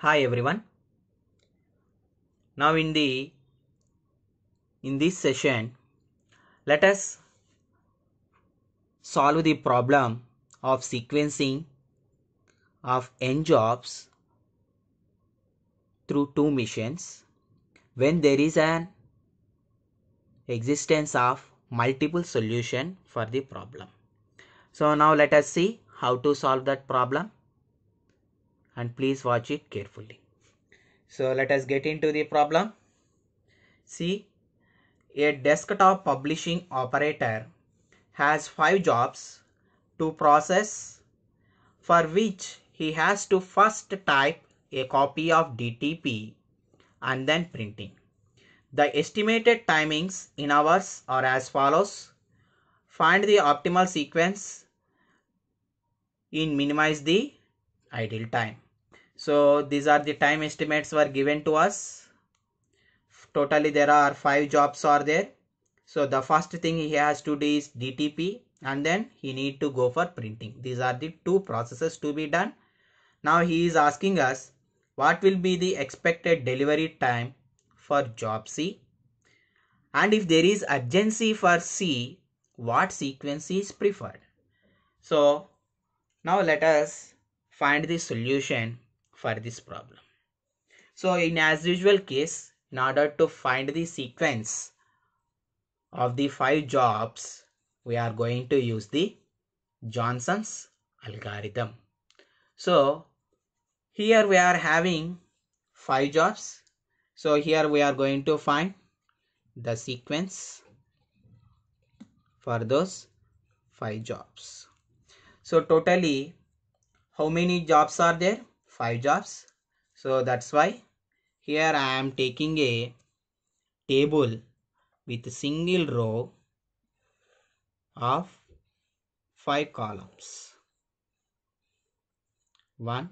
hi everyone now in the in this session let us solve the problem of sequencing of n jobs through two missions when there is an existence of multiple solution for the problem so now let us see how to solve that problem and please watch it carefully. So let us get into the problem. See, a desktop publishing operator has five jobs to process for which he has to first type a copy of DTP and then printing. The estimated timings in hours are as follows. Find the optimal sequence in minimize the ideal time so these are the time estimates were given to us totally there are five jobs are there so the first thing he has to do is dtp and then he need to go for printing these are the two processes to be done now he is asking us what will be the expected delivery time for job c and if there is urgency for c what sequence is preferred so now let us find the solution for this problem. So in as usual case, in order to find the sequence of the five jobs, we are going to use the Johnson's algorithm. So here we are having five jobs. So here we are going to find the sequence for those five jobs. So totally how many jobs are there? five jobs so that's why here I am taking a table with a single row of five columns one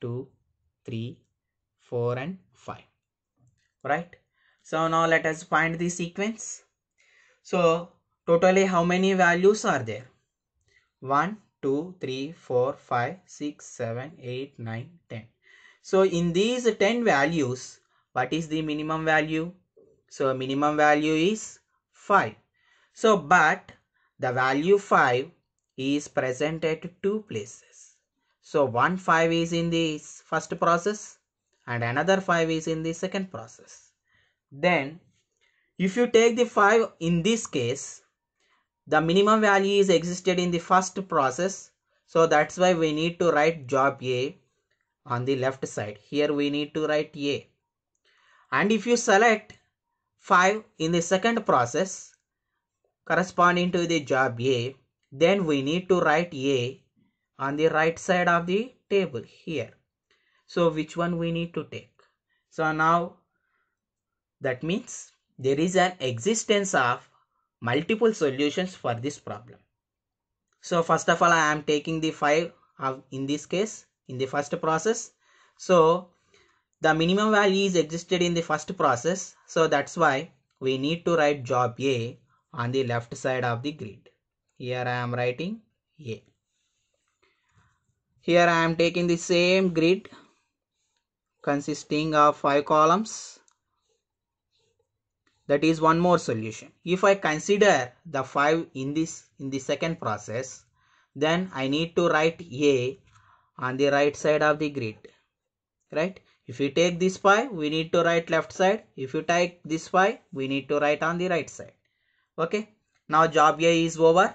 two three four and five right so now let us find the sequence so totally how many values are there 1 2, 3, 4, 5, 6, 7, 8, 9, 10. So in these 10 values, what is the minimum value? So minimum value is 5. So but the value 5 is present at two places. So one 5 is in the first process and another 5 is in the second process. Then if you take the 5 in this case, the minimum value is existed in the first process so that's why we need to write job a on the left side here we need to write a and if you select 5 in the second process corresponding to the job a then we need to write a on the right side of the table here so which one we need to take so now that means there is an existence of multiple solutions for this problem. So first of all, I am taking the 5 of, in this case, in the first process. So the minimum value is existed in the first process. So that's why we need to write job A on the left side of the grid. Here I am writing A. Here I am taking the same grid consisting of 5 columns that is one more solution if i consider the 5 in this in the second process then i need to write a on the right side of the grid right if you take this 5 we need to write left side if you take this 5 we need to write on the right side okay now job a is over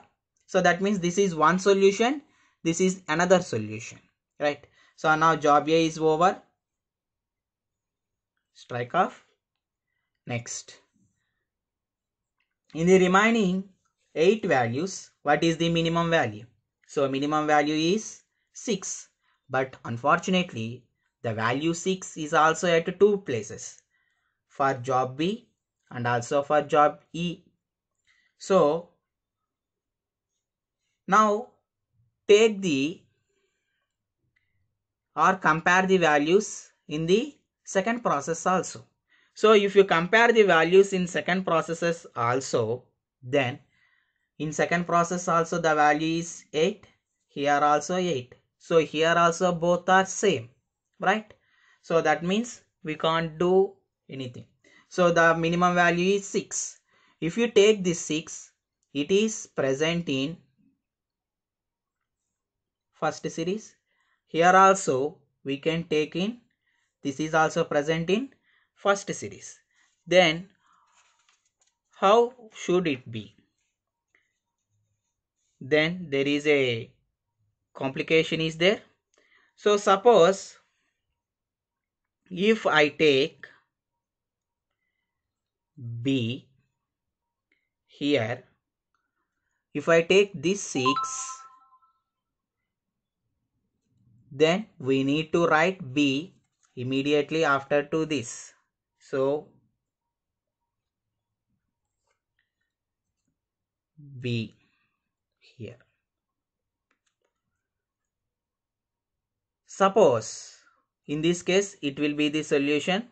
so that means this is one solution this is another solution right so now job a is over strike off next in the remaining 8 values what is the minimum value so minimum value is 6 but unfortunately the value 6 is also at two places for job B and also for job E so now take the or compare the values in the second process also so if you compare the values in second processes also, then in second process also the value is 8, here also 8. So here also both are same, right? So that means we can't do anything. So the minimum value is 6. If you take this 6, it is present in first series. Here also we can take in, this is also present in first series then how should it be then there is a complication is there so suppose if I take B here if I take this 6 then we need to write B immediately after to this so B here. Suppose in this case it will be the solution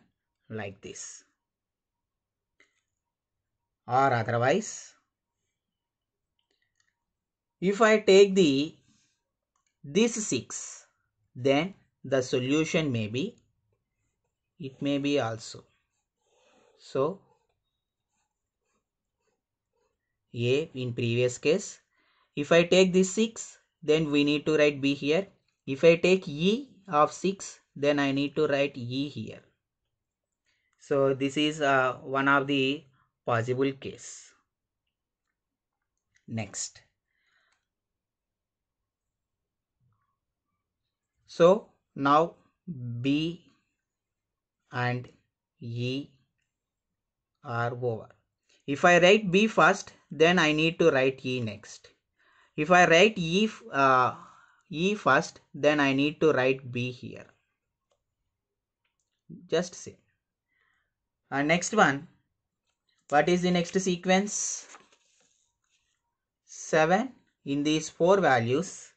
like this or otherwise if I take the this 6 then the solution may be it may be also so A in previous case. If I take this 6 then we need to write B here. If I take E of 6 then I need to write E here. So this is uh, one of the possible case. Next. So now B and E R over. If I write B first, then I need to write E next. If I write E, uh, E first, then I need to write B here. Just see. And next one, what is the next sequence? 7. In these 4 values,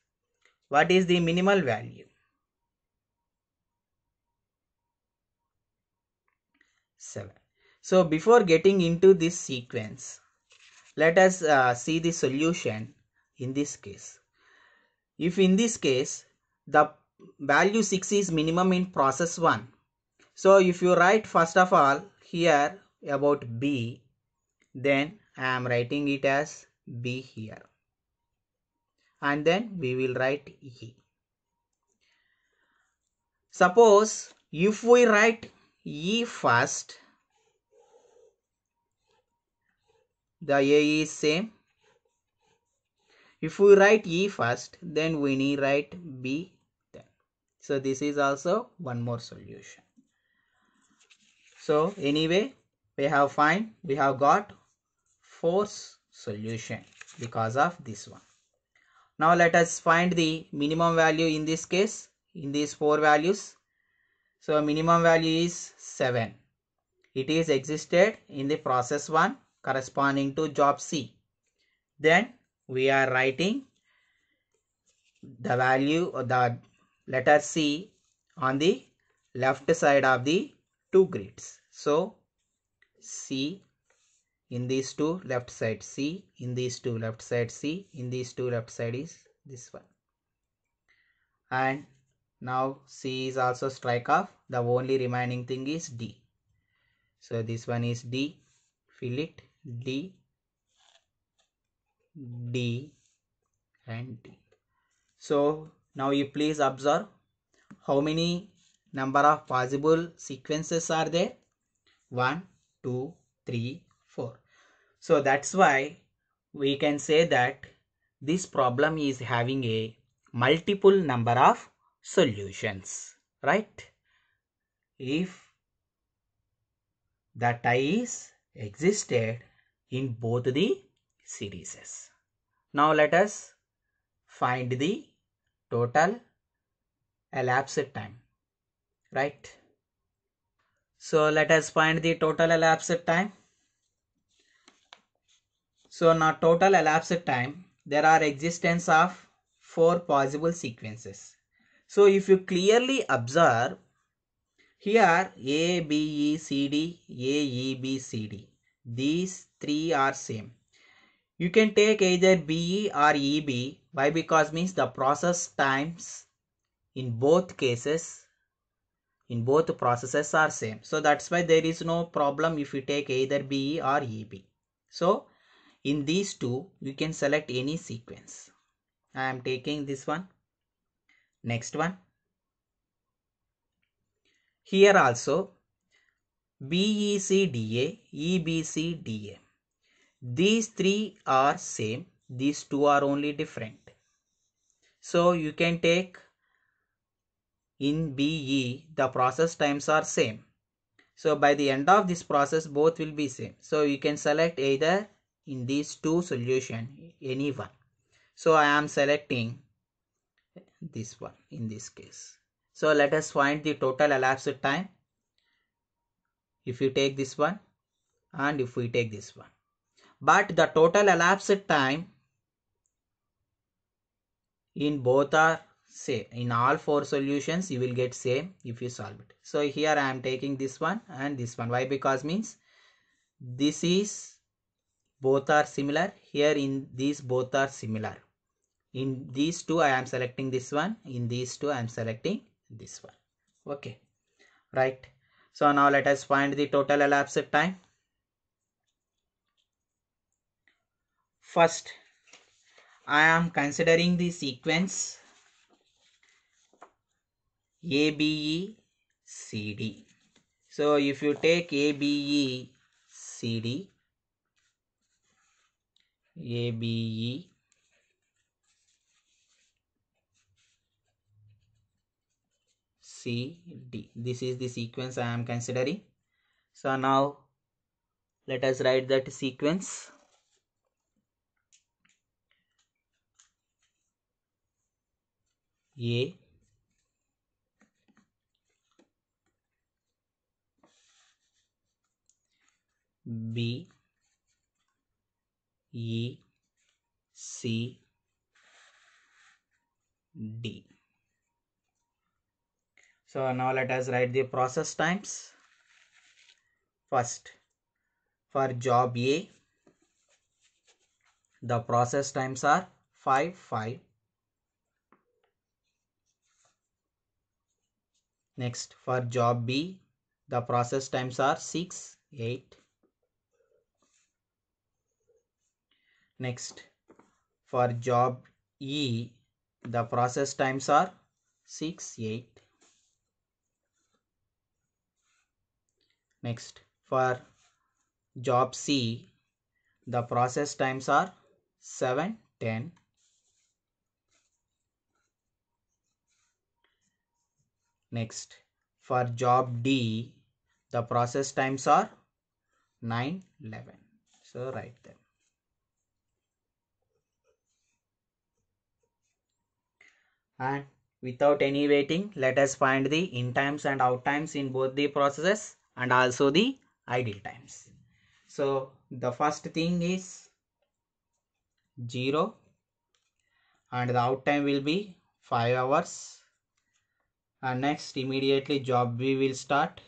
what is the minimal value? 7. So before getting into this sequence, let us uh, see the solution in this case. If in this case, the value 6 is minimum in process 1. So if you write first of all here about B, then I am writing it as B here. And then we will write E. Suppose if we write E first, the A is same. If we write E first, then we need write B then. So this is also one more solution. So anyway, we have find, we have got force solution because of this one. Now let us find the minimum value in this case, in these four values. So minimum value is 7. It is existed in the process 1 corresponding to job C. Then we are writing the value or uh, the letter C on the left side of the two grids. So C in these two left side C in these two left side C in these two left side is this one. And now C is also strike off. The only remaining thing is D. So this one is D. Fill it. D, D and D. So now you please observe how many number of possible sequences are there? 1, 2, 3, 4. So that's why we can say that this problem is having a multiple number of solutions, right? If the I is existed in both the series. Now let us find the total elapsed time, right? So let us find the total elapsed time. So now total elapsed time, there are existence of four possible sequences. So if you clearly observe, here A, B, E, C, D, A, E, B, C, D these three are same you can take either BE or EB why because means the process times in both cases in both processes are same so that's why there is no problem if you take either BE or EB so in these two you can select any sequence I am taking this one next one here also BECDA, EBCDA. These three are same. These two are only different. So you can take in BE the process times are same. So by the end of this process both will be same. So you can select either in these two solution any one. So I am selecting this one in this case. So let us find the total elapsed time if we take this one and if we take this one but the total elapsed time in both are same in all four solutions you will get same if you solve it so here i am taking this one and this one why because means this is both are similar here in these both are similar in these two i am selecting this one in these two i am selecting this one okay right so now let us find the total elapsed time first i am considering the sequence A B E C D. So if you take A B E C D, A B E. C D. This is the sequence I am considering. So now let us write that sequence. A B E C D so now let us write the process times. First, for job A, the process times are 5, 5. Next, for job B, the process times are 6, 8. Next, for job E, the process times are 6, 8. Next for job C the process times are 7, 10. Next for job D the process times are 9, 11. So write them. And without any waiting let us find the in times and out times in both the processes and also the ideal times. So the first thing is 0 and the out time will be 5 hours and next immediately job B will start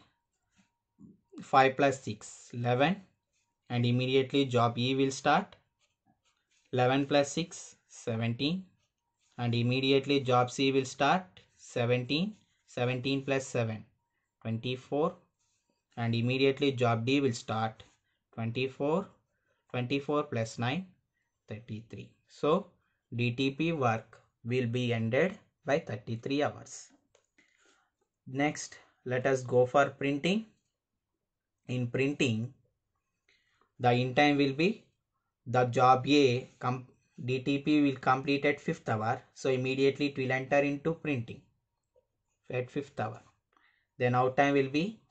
5 plus 6 11 and immediately job E will start 11 plus 6 17 and immediately job C will start 17 17 plus 7 24 and immediately job D will start 24 24 plus 9 33 so DTP work will be ended by 33 hours next let us go for printing in printing the in time will be the job A DTP will complete at 5th hour so immediately it will enter into printing at 5th hour then out time will be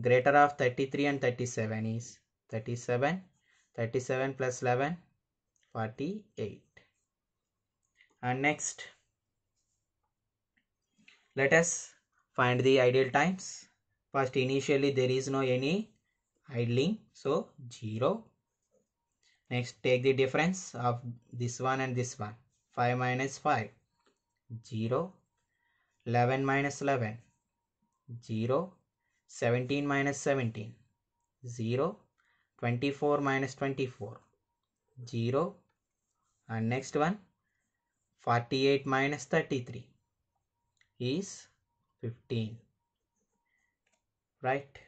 greater of 33 and 37 is 37 37 plus 11 48 and next let us find the ideal times first initially there is no any idling so 0 next take the difference of this one and this one 5 minus 5 0 11 minus 11 0 17 minus 17 0 24 minus 24 0 and next one 48 minus 33 is 15 right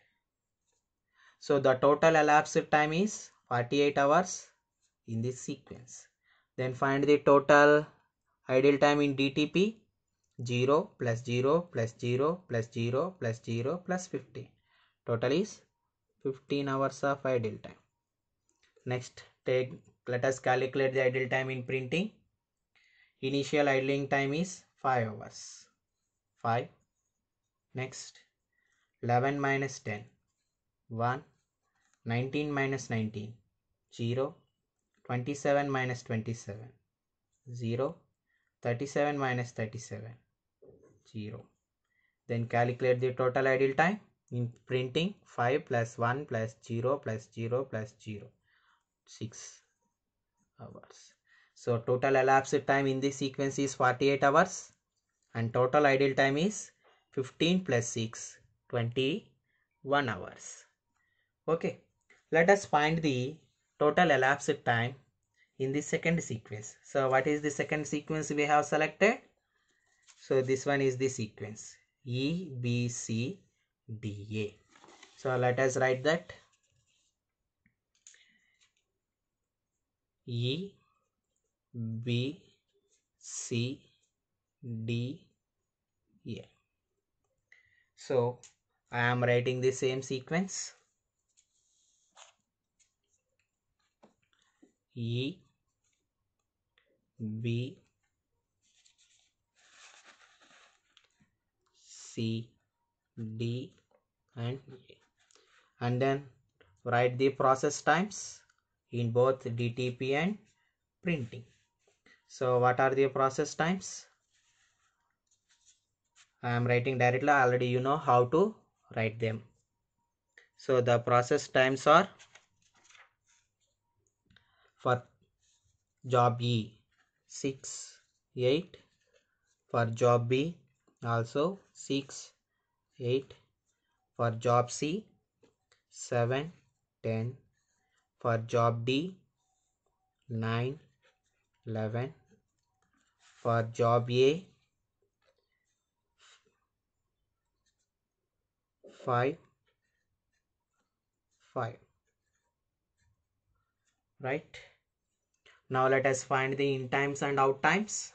so the total elapsed time is 48 hours in this sequence then find the total idle time in DTP 0 plus 0 plus 0 plus 0 plus 0 plus 50. Total is 15 hours of idle time. Next take let us calculate the idle time in printing. Initial idling time is 5 hours. 5. Next 11 minus 10. 1. 19 minus 19. 0. 27 minus 27. 0. 37 minus 37. 0 then calculate the total idle time in printing 5 plus 1 plus 0 plus 0 plus 0 6 hours so total elapsed time in this sequence is 48 hours and total idle time is 15 plus 6 21 hours okay let us find the total elapsed time in the second sequence so what is the second sequence we have selected so this one is the sequence E, B, C, D, A. So let us write that E, B, C, D, A. So I am writing the same sequence. E, B, C, D and A. And then write the process times in both DTP and printing. So what are the process times? I am writing directly already you know how to write them. So the process times are for job E 6 8 for job B also 6 8 for job C 7 10 for job D 9 11 for job A 5 5 right now let us find the in times and out times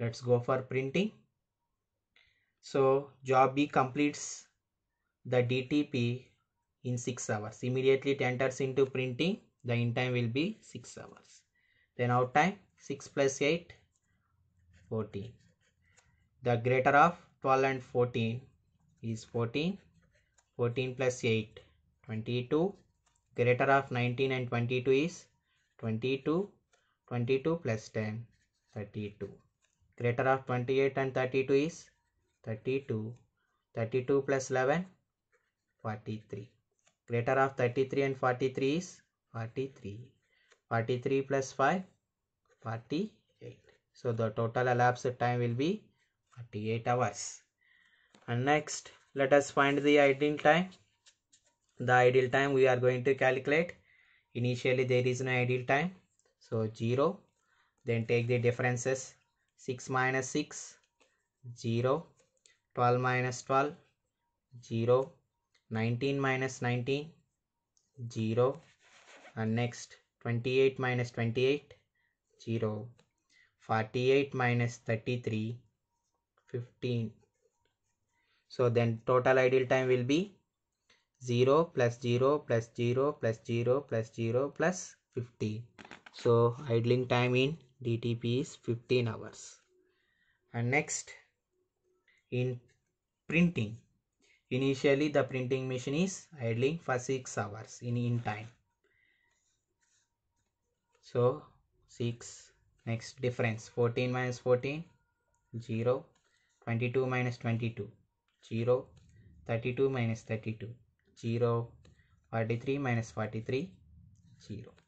let's go for printing so job b completes the dtp in 6 hours immediately it enters into printing the in time will be 6 hours then out time 6 plus 8 14 the greater of 12 and 14 is 14 14 plus 8 22 greater of 19 and 22 is 22 22 plus 10 32 greater of 28 and 32 is 32 32 plus 11 43 greater of 33 and 43 is 43 43 plus 5 48 so the total elapsed time will be 48 hours and next let us find the ideal time the ideal time we are going to calculate initially there is no ideal time so 0 then take the differences 6 minus 6 0 12 minus 12 0 19 minus 19 0 and next 28 minus 28 0 48 minus 33 15 so then total ideal time will be 0 plus 0 plus 0 plus 0 plus 0 plus 50 so idling time in DTP is 15 hours and next in printing initially the printing machine is idling for 6 hours in in time so 6 next difference 14 minus 14 0 22 minus 22 0 32 minus 32 0 43 minus 43 0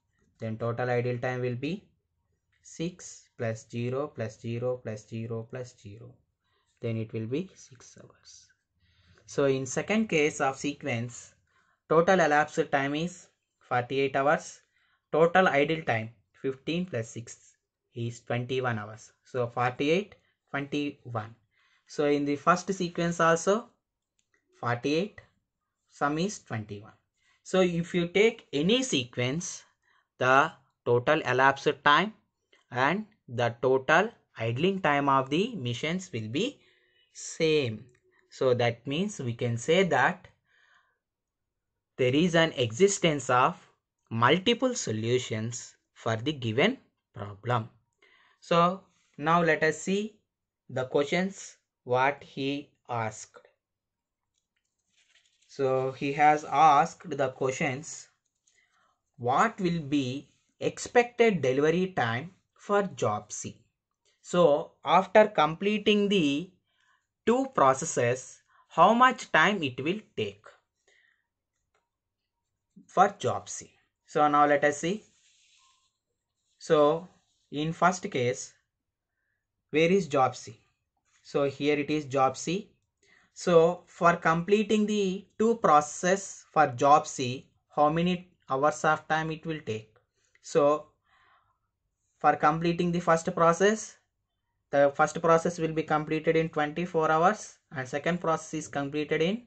then total idle time will be 6 plus 0 plus 0 plus 0 plus 0 then it will be 6 hours. So in second case of sequence total elapsed time is 48 hours total idle time 15 plus 6 is 21 hours. So 48 21. So in the first sequence also 48 sum is 21. So if you take any sequence the total elapsed time and the total idling time of the machines will be same. So that means we can say that there is an existence of multiple solutions for the given problem. So now let us see the questions what he asked. So he has asked the questions what will be expected delivery time for job C. So after completing the two processes, how much time it will take for job C. So now let us see. So in first case, where is job C? So here it is job C. So for completing the two processes for job C, how many hours of time it will take? So for completing the first process the first process will be completed in 24 hours and second process is completed in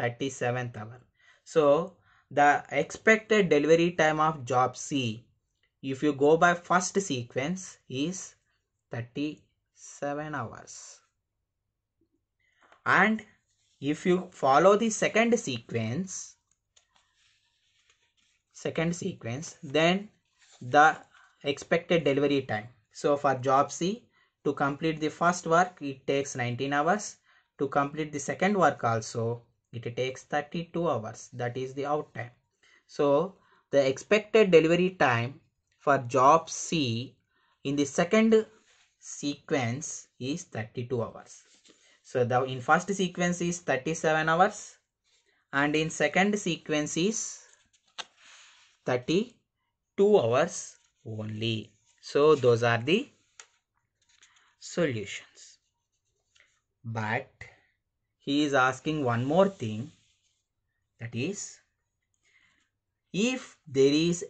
37th hour so the expected delivery time of job c if you go by first sequence is 37 hours and if you follow the second sequence second sequence then the expected delivery time. So for job C, to complete the first work, it takes 19 hours. To complete the second work also, it takes 32 hours. That is the out time. So the expected delivery time for job C in the second sequence is 32 hours. So the in first sequence is 37 hours and in second sequence is 32 hours only. So those are the solutions. But he is asking one more thing that is if there is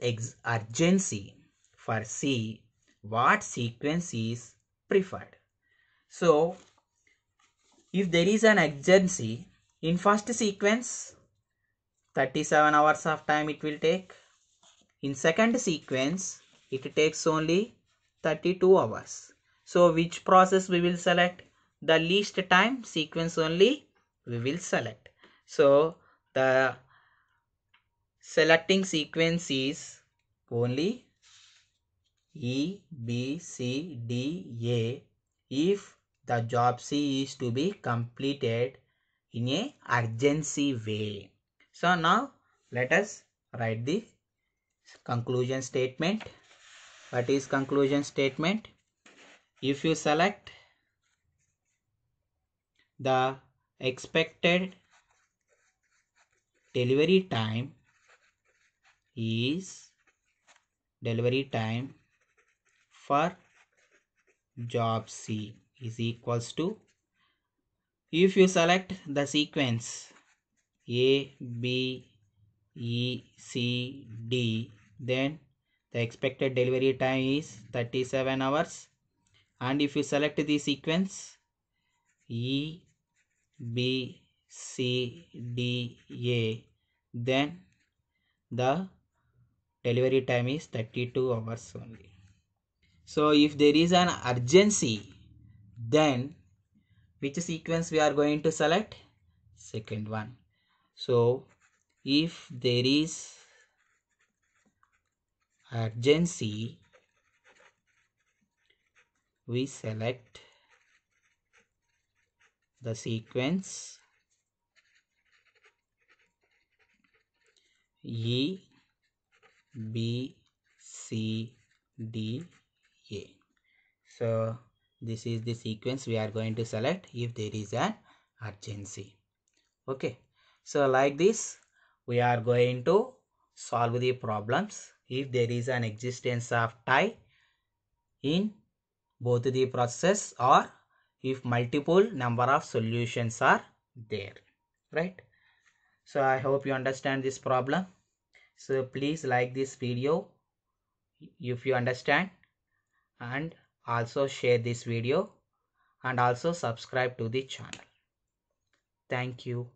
urgency for C, what sequence is preferred? So, if there is an urgency in first sequence, 37 hours of time it will take. In second sequence, it takes only 32 hours so which process we will select the least time sequence only we will select so the selecting sequence is only E, B, C, D, A if the job C is to be completed in a urgency way. So now let us write the conclusion statement what is conclusion statement if you select the expected delivery time is delivery time for job C is equals to if you select the sequence A B E C D then the expected delivery time is 37 hours and if you select the sequence E B C D A then the delivery time is 32 hours only so if there is an urgency then which sequence we are going to select second one so if there is at we select the sequence E B C D A so this is the sequence we are going to select if there is an urgency okay so like this we are going to solve the problems if there is an existence of tie in both the process or if multiple number of solutions are there right so i hope you understand this problem so please like this video if you understand and also share this video and also subscribe to the channel thank you